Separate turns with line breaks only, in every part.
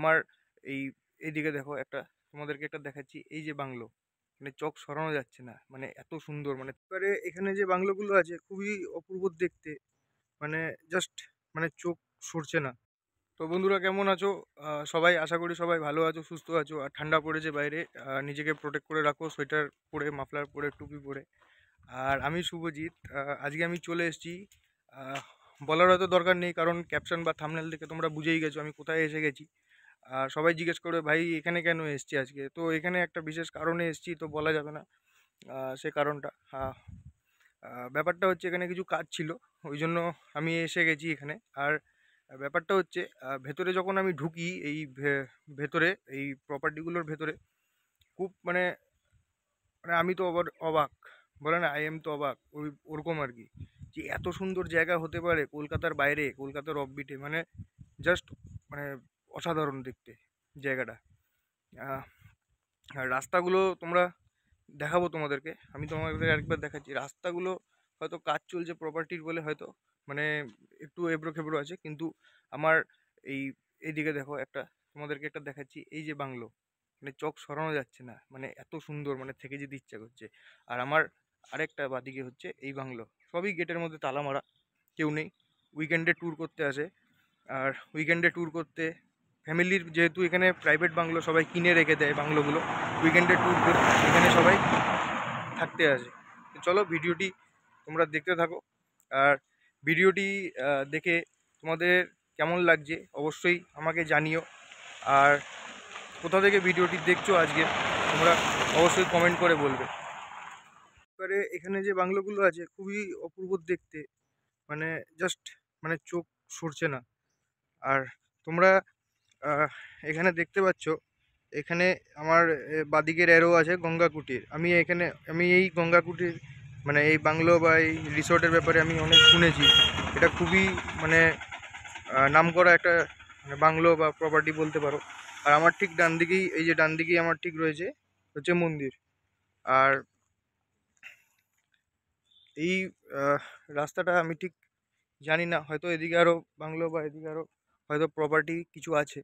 আমার এই এইদিকে দেখো একটা তোমাদেরকে একটা দেখাচ্ছি এই যে বাংলো মানে চোখ সরানো যাচ্ছে না মানে এত সুন্দর মানে এবারে এখানে যে বাংলোগুলো আছে খুবই অপূর্ব দেখতে মানে জাস্ট মানে চোখ সরছে না তো বন্ধুরা কেমন আছো সবাই আশা করি সবাই ভালো আছো সুস্থ আছো আর ঠান্ডা পড়েছে বাইরে নিজেকে প্রোটেক্ট করে রাখো সোয়েটার পরে মাফলার পরে টুপি পরে আর আমি শুভজিৎ আজকে আমি চলে এসেছি বলার হয়তো দরকার নেই কারণ ক্যাপশন বা থামনেল দেখে তোমরা বুঝেই গেছো আমি কোথায় এসে গেছি আর সবাই জিজ্ঞেস করবে ভাই এখানে কেন এসছি আজকে তো এখানে একটা বিশেষ কারণে এসছি তো বলা যাবে না সে কারণটা হ্যাঁ ব্যাপারটা হচ্ছে এখানে কিছু কাজ ছিল ওই জন্য আমি এসে গেছি এখানে আর ব্যাপারটা হচ্ছে ভেতরে যখন আমি ঢুকি এই ভেতরে এই প্রপার্টিগুলোর ভেতরে খুব মানে মানে আমি তো আবার অবাক বলে না আই এম তো অবাক ওই ওরকম আর কি যে এত সুন্দর জায়গা হতে পারে কলকাতার বাইরে কলকাতার অফবিটে মানে জাস্ট মানে অসাধারণ দেখতে জায়গাটা আর রাস্তাগুলো তোমরা দেখাবো তোমাদেরকে আমি তোমাদের আরেকবার দেখাচ্ছি রাস্তাগুলো হয়তো কাজ চলছে প্রপার্টির বলে হয়তো মানে একটু এবড়ো খেবড়ো আছে কিন্তু আমার এই এইদিকে দেখো একটা তোমাদেরকে একটা দেখাচ্ছি এই যে বাংলো মানে চোখ সরানো যাচ্ছে না মানে এত সুন্দর মানে থেকে যেতে ইচ্ছা করছে আর আমার আরেকটা বাদিকে হচ্ছে এই বাংলো সবই গেটের মধ্যে তালা মারা কেউ নেই উইকেন্ডে ট্যুর করতে আসে আর উইকেন্ডে ট্যুর করতে ফ্যামিলির যেহেতু এখানে প্রাইভেট বাংলো সবাই কিনে রেখে দেয় বাংলোগুলো উইকেন্ডে ট্যুর করে এখানে সবাই থাকতে আসে চলো ভিডিওটি তোমরা দেখতে থাকো আর ভিডিওটি দেখে তোমাদের কেমন লাগছে অবশ্যই আমাকে জানিও আর কোথা থেকে ভিডিওটি দেখছো আজকে তোমরা অবশ্যই কমেন্ট করে বলবে এবারে এখানে যে বাংলোগুলো আছে খুবই অপূর্ব দেখতে মানে জাস্ট মানে চোখ সরছে না আর তোমরা এখানে দেখতে পাচ্ছ এখানে আমার বাদিকের অ্যারো আছে গঙ্গা কুটির আমি এখানে আমি এই গঙ্গা কুটির মানে এই বাংলো বা এই রিসোর্টের ব্যাপারে আমি অনেক শুনেছি এটা খুবই মানে নাম করা একটা মানে বাংলো বা প্রপার্টি বলতে পারো আর আমার ঠিক ডান দিকেই এই যে ডান দিকেই আমার ঠিক রয়েছে হচ্ছে মন্দির আর এই রাস্তাটা আমি ঠিক জানি না হয়তো এদিকে আরও বাংলো বা এদিকে আরও হয়তো প্রপার্টি কিছু আছে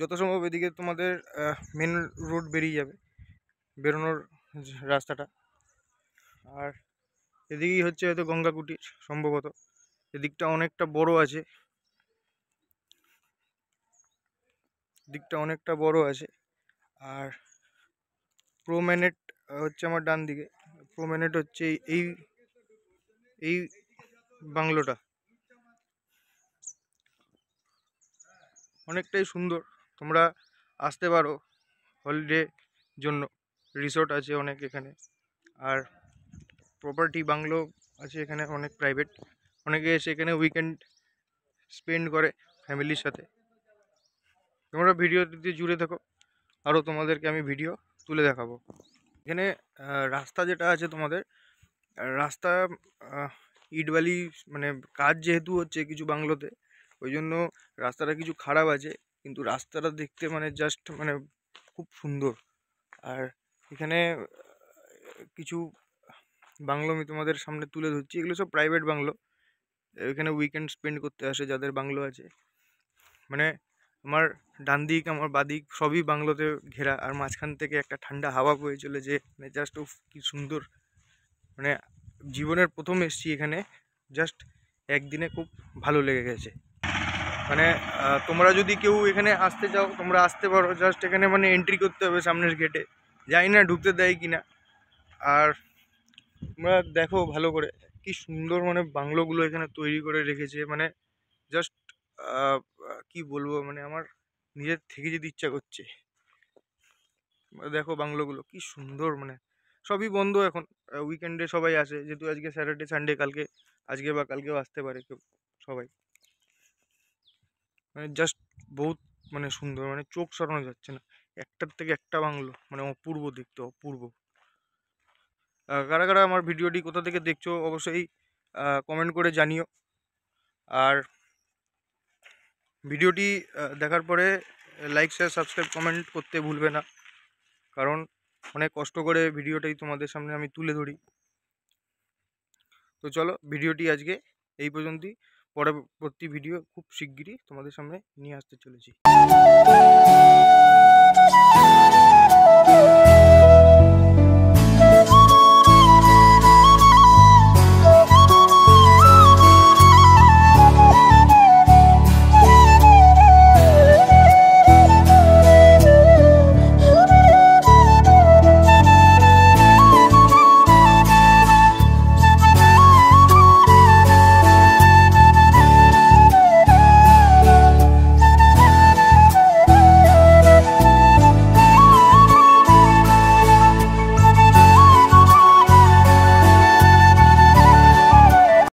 যত সম্ভব এদিকে তোমাদের মেন রোড বেরিয়ে যাবে বেরোনোর রাস্তাটা আর এদিকেই হচ্ছে হয়তো গঙ্গা কুটির সম্ভবত এদিকটা অনেকটা বড় আছে দিকটা অনেকটা বড় আছে আর প্রোম্যানেট হচ্ছে আমার ডান দিকে প্রোম্যানেট হচ্ছে এই এই বাংলোটা অনেকটাই সুন্দর তোমরা আসতে পারো হলিডে জন্য রিসোর্ট আছে অনেক এখানে আর প্রপার্টি বাংলো আছে এখানে অনেক প্রাইভেট অনেকে এসে এখানে উইকেন্ড স্পেন্ড করে ফ্যামিলির সাথে তোমরা ভিডিওটিতে জুড়ে থাকো আরও তোমাদেরকে আমি ভিডিও তুলে দেখাবো এখানে রাস্তা যেটা আছে তোমাদের রাস্তা ইটবালি মানে কাজ যেহেতু হচ্ছে কিছু বাংলোতে ওই জন্য রাস্তাটা কিছু খারাপ আছে কিন্তু রাস্তাটা দেখতে মানে জাস্ট মানে খুব সুন্দর আর এখানে কিছু বাংলো আমি তোমাদের সামনে তুলে ধরছি এগুলো সব প্রাইভেট বাংলো এখানে উইকেন্ড স্পেন্ড করতে আসে যাদের বাংলো আছে মানে আমার ডান দিক আমার বাদিক সবই বাংলোতে ঘেরা আর মাঝখান থেকে একটা ঠান্ডা হাওয়া বয়ে চলে যে মানে জাস্ট ওফ কী সুন্দর মানে জীবনের প্রথম এসছি এখানে জাস্ট একদিনে খুব ভালো লেগে গেছে মানে তোমরা যদি কেউ এখানে আসতে চাও তোমরা আসতে পারো জাস্ট এখানে মানে এন্ট্রি করতে হবে সামনের গেটে জানি না ঢুকতে দেয় কি না আর তোমরা দেখো ভালো করে কি সুন্দর মানে বাংলোগুলো এখানে তৈরি করে রেখেছে মানে জাস্ট কি বলবো মানে আমার নিজের থেকে যেতে ইচ্ছা করছে দেখো বাংলোগুলো কি সুন্দর মানে সবই বন্ধ এখন উইকেন্ডে সবাই আসে যেহেতু আজকে স্যাটারডে সানডে কালকে আজকে বা কালকেও আসতে পারে কেউ সবাই মানে জাস্ট বহুত মানে সুন্দর মানে চোখ সরানো যাচ্ছে না একটার থেকে একটা বাংলো মানে অপূর্ব দেখতে অপূর্ব কারা কারা আমার ভিডিওটি কোথা থেকে দেখছো অবশ্যই কমেন্ট করে জানিও আর ভিডিওটি দেখার পরে লাইক শেয়ার সাবস্ক্রাইব কমেন্ট করতে ভুলবে না কারণ অনেক কষ্ট করে ভিডিওটাই তোমাদের সামনে আমি তুলে ধরি তো চলো ভিডিওটি আজকে এই পর্যন্তই পরবর্তী ভিডিও খুব শিগগিরই তোমাদের সামনে নিয়ে আসতে চলেছি